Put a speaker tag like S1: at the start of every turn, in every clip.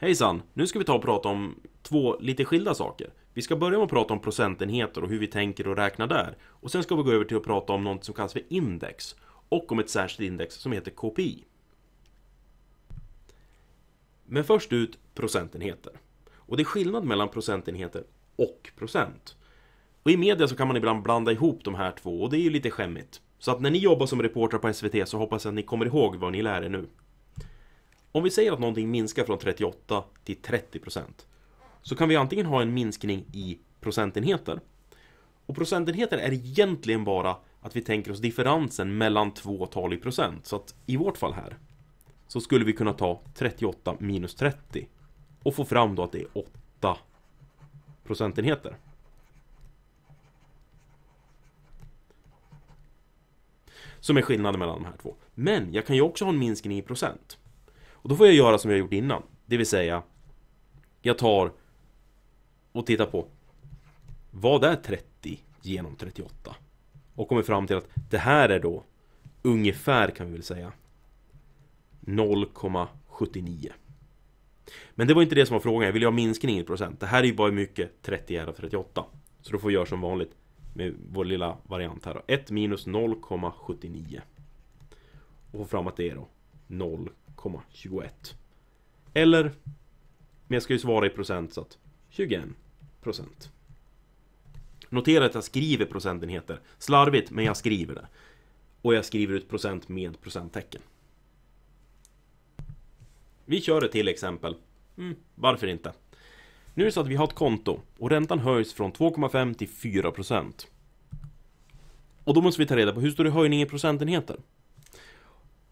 S1: Hejsan! Nu ska vi ta och prata om två lite skilda saker. Vi ska börja med att prata om procentenheter och hur vi tänker och räknar där. Och sen ska vi gå över till att prata om något som kallas för index. Och om ett särskilt index som heter KPI. Men först ut procentenheter. Och det är skillnad mellan procentenheter och procent. Och i media så kan man ibland blanda ihop de här två och det är ju lite skämmigt. Så att när ni jobbar som reportrar på SVT så hoppas jag att ni kommer ihåg vad ni lär er nu. Om vi säger att någonting minskar från 38 till 30 procent så kan vi antingen ha en minskning i procentenheter. Och procentenheter är egentligen bara att vi tänker oss differensen mellan två tal i procent. Så att i vårt fall här så skulle vi kunna ta 38 minus 30 och få fram då att det är 8 procentenheter. Som är skillnaden mellan de här två. Men jag kan ju också ha en minskning i procent. Och då får jag göra som jag gjort innan. Det vill säga, jag tar och tittar på vad är 30 genom 38? Och kommer fram till att det här är då ungefär kan vi väl säga 0,79. Men det var inte det som var frågan, jag ville ha minskning i procent. Det här är ju bara mycket 30 genom 38. Så då får vi göra som vanligt med vår lilla variant här då. 1 minus 0,79. Och få fram att det är då 0, 0,21. Eller, men jag ska ju svara i procent så att 21 procent. Notera att jag skriver procentenheter. Slarvigt, men jag skriver det. Och jag skriver ut procent med procenttecken. Vi kör ett till exempel. Mm, varför inte? Nu är det så att vi har ett konto och räntan höjs från 2,5 till 4 procent. Och då måste vi ta reda på hur stor är höjningen i procentenheter?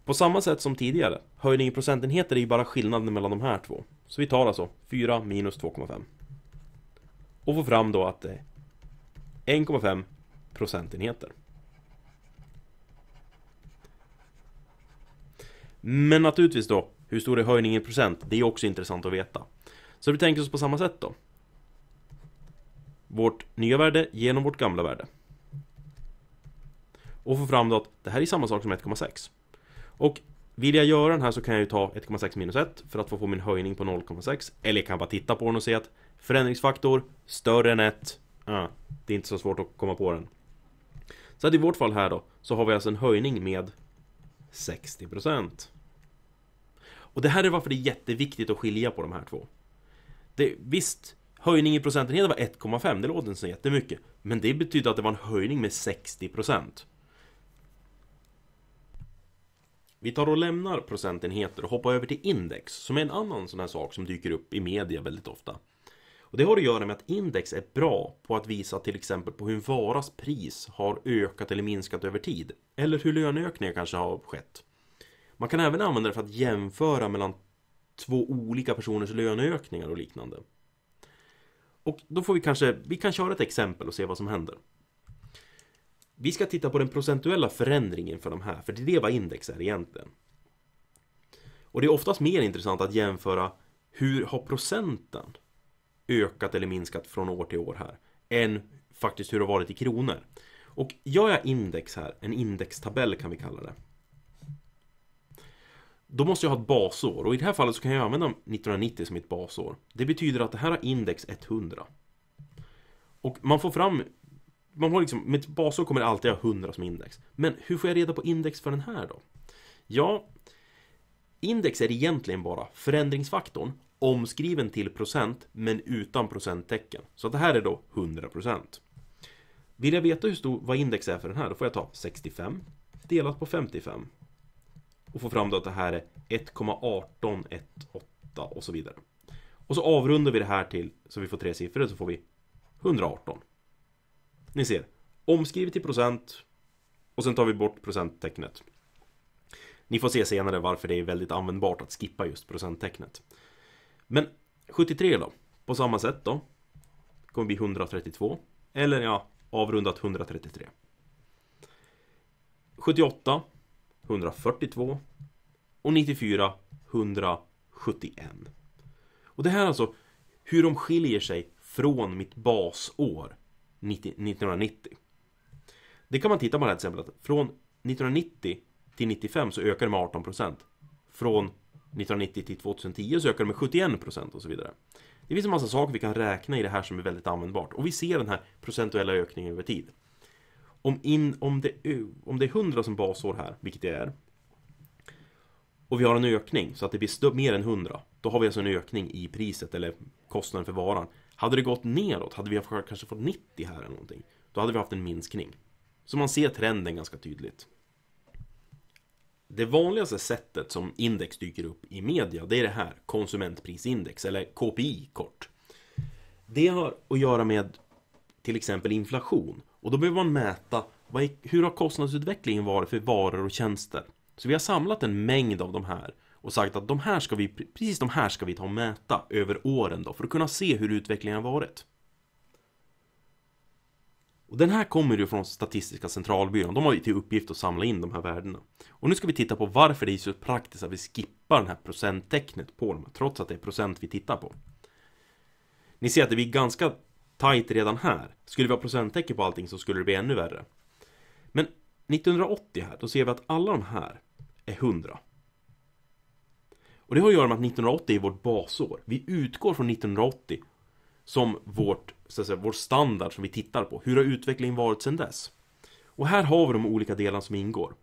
S1: På samma sätt som tidigare, höjning i procentenheter är ju bara skillnaden mellan de här två. Så vi tar alltså 4 minus 2,5. Och får fram då att det är 1,5 procentenheter. Men naturligtvis då, hur stor är höjningen i procent? Det är också intressant att veta. Så vi tänker oss på samma sätt då. Vårt nya värde genom vårt gamla värde. Och får fram då att det här är samma sak som 1,6. Och vill jag göra den här så kan jag ju ta 1,6 minus 1 för att få min höjning på 0,6 Eller jag kan bara titta på den och se att förändringsfaktor större än 1 ah, Det är inte så svårt att komma på den Så att i vårt fall här då så har vi alltså en höjning med 60% Och det här är varför det är jätteviktigt att skilja på de här två det, Visst, höjning i procentenheter var 1,5, det låter inte så jättemycket Men det betyder att det var en höjning med 60% vi tar och lämnar procentenheter och hoppar över till index som är en annan sån här sak som dyker upp i media väldigt ofta. Och det har att göra med att index är bra på att visa till exempel på hur en varas pris har ökat eller minskat över tid. Eller hur löneökningar kanske har skett. Man kan även använda det för att jämföra mellan två olika personers löneökningar och liknande. Och då får vi kanske, vi kan köra ett exempel och se vad som händer. Vi ska titta på den procentuella förändringen för de här, för det är det vad index är egentligen. Och det är oftast mer intressant att jämföra hur har procenten ökat eller minskat från år till år här? Än faktiskt hur det har varit i kronor. Och gör jag index här, en indextabell kan vi kalla det. Då måste jag ha ett basår och i det här fallet så kan jag använda 1990 som mitt basår. Det betyder att det här har index 100. Och man får fram man har liksom, med ett basår kommer det alltid ha 100 som index. Men hur får jag reda på index för den här då? Ja, index är egentligen bara förändringsfaktorn omskriven till procent men utan procenttecken. Så det här är då 100 Vill jag veta hur stor, vad index är för den här, då får jag ta 65 delat på 55 och få fram då att det här är 1,1818 och så vidare. Och så avrundar vi det här till, så vi får tre siffror, så får vi 118. Ni ser, omskrivet i procent och sen tar vi bort procenttecknet. Ni får se senare varför det är väldigt användbart att skippa just procenttecknet. Men 73 då? På samma sätt då? Kommer bli 132. Eller ja, avrundat 133. 78 142 och 94 171. Och det här är alltså hur de skiljer sig från mitt basår. 1990. Det kan man titta på här till exempel att från 1990 till 95 så ökar det med 18 procent. Från 1990 till 2010 så ökar det med 71 procent och så vidare. Det finns en massa saker vi kan räkna i det här som är väldigt användbart och vi ser den här procentuella ökningen över tid. Om, in, om, det, om det är 100 som basår här, vilket det är, och vi har en ökning så att det blir mer än 100, då har vi alltså en ökning i priset eller kostnaden för varan hade det gått neråt, hade vi kanske fått 90 här eller någonting. Då hade vi haft en minskning. Så man ser trenden ganska tydligt. Det vanligaste sättet som index dyker upp i media, det är det här konsumentprisindex, eller KPI kort. Det har att göra med till exempel inflation. Och då behöver man mäta är, hur har kostnadsutvecklingen varit för varor och tjänster. Så vi har samlat en mängd av de här och sagt att de här ska vi, precis de här ska vi ta och mäta över åren då för att kunna se hur utvecklingen har varit. Och den här kommer ju från Statistiska centralbyrån. De har ju till uppgift att samla in de här värdena. Och nu ska vi titta på varför det är så praktiskt att vi skippar det här procenttecknet på dem, trots att det är procent vi tittar på. Ni ser att det blir ganska tight redan här. Skulle vi ha procenttecken på allting så skulle det bli ännu värre. Men 1980 här, då ser vi att alla de här är 100. Och det har att göra med att 1980 är vårt basår. Vi utgår från 1980 som vårt, så att säga, vår standard som vi tittar på. Hur har utvecklingen varit sedan dess? Och här har vi de olika delarna som ingår.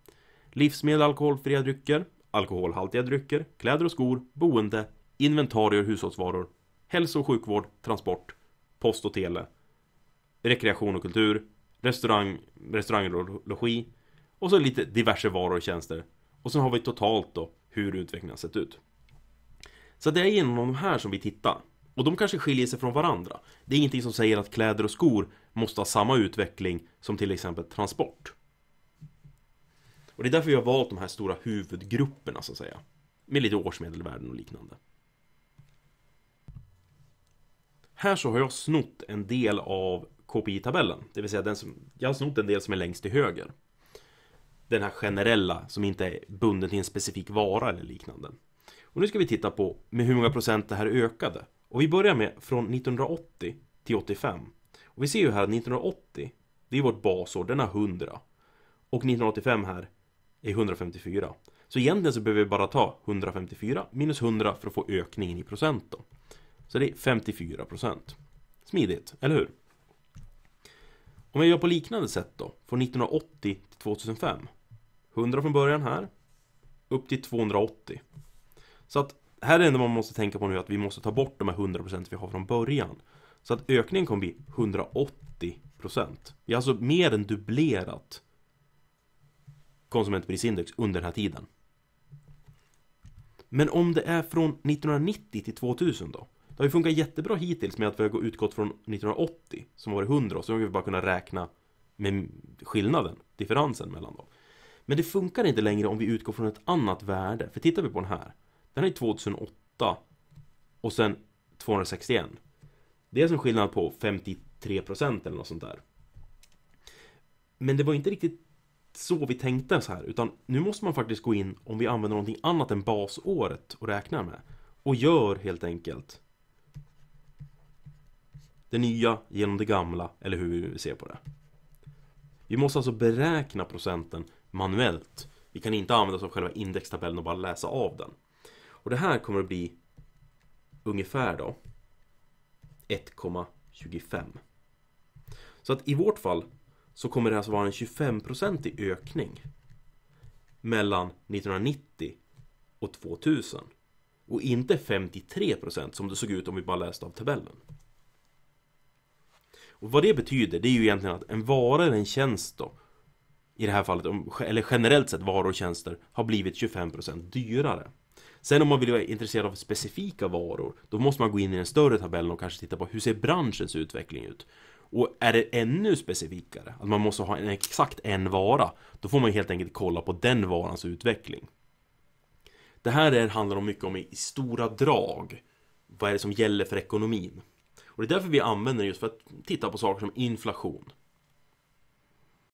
S1: Livsmedel, alkoholfria drycker, alkoholhaltiga drycker, kläder och skor, boende, inventarier hushållsvaror, hälso och sjukvård, transport, post och tele, rekreation och kultur, restaurang, restauranger och logi och så lite diverse varor och tjänster. Och sen har vi totalt då hur utvecklingen har sett ut. Så det är genom de här som vi tittar. Och de kanske skiljer sig från varandra. Det är ingenting som säger att kläder och skor måste ha samma utveckling som till exempel transport. Och det är därför vi har valt de här stora huvudgrupperna så att säga. Med lite årsmedelvärden och liknande. Här så har jag snott en del av KPI-tabellen. Det vill säga den som, jag har snott en del som är längst till höger. Den här generella som inte är bunden till en specifik vara eller liknande. Och nu ska vi titta på med hur många procent det här ökade. Och vi börjar med från 1980 till 85. Och vi ser ju här att 1980, det är vårt basår, den är 100. Och 1985 här är 154. Så egentligen så behöver vi bara ta 154 minus 100 för att få ökningen i procent då. Så det är 54 procent. Smidigt, eller hur? Om jag gör på liknande sätt då, från 1980 till 2005. 100 från början här, upp till 280. Så att här är det enda man måste tänka på nu att vi måste ta bort de här 100% vi har från början. Så att ökningen kommer bli 180%. Vi har alltså mer än dubblerat konsumentprisindex under den här tiden. Men om det är från 1990 till 2000 då? Det har ju funkat jättebra hittills med att vi har utgått från 1980 som var 100 och så har vi bara kunnat räkna med skillnaden, differensen mellan dem. Men det funkar inte längre om vi utgår från ett annat värde. För tittar vi på den här den här är 2008 och sen 261. Det är en skillnad på 53% eller något sånt där. Men det var inte riktigt så vi tänkte så här, utan nu måste man faktiskt gå in om vi använder någonting annat än basåret och räknar med. Och gör helt enkelt det nya genom det gamla, eller hur vi ser på det. Vi måste alltså beräkna procenten manuellt. Vi kan inte använda oss av själva indextabellen och bara läsa av den. Och det här kommer att bli ungefär då 1,25. Så att i vårt fall så kommer det alltså vara en 25-procentig ökning mellan 1990 och 2000 och inte 53% som det såg ut om vi bara läste av tabellen. Och Vad det betyder det är ju egentligen att en vara eller en tjänst då i det här fallet, eller generellt sett varor och tjänster har blivit 25% dyrare. Sen om man vill vara intresserad av specifika varor, då måste man gå in i den större tabellen och kanske titta på hur ser branschens utveckling ut? Och är det ännu specifikare, att man måste ha en, exakt en vara, då får man helt enkelt kolla på den varans utveckling. Det här är, handlar om mycket om i stora drag. Vad är det som gäller för ekonomin? Och det är därför vi använder det just för att titta på saker som inflation.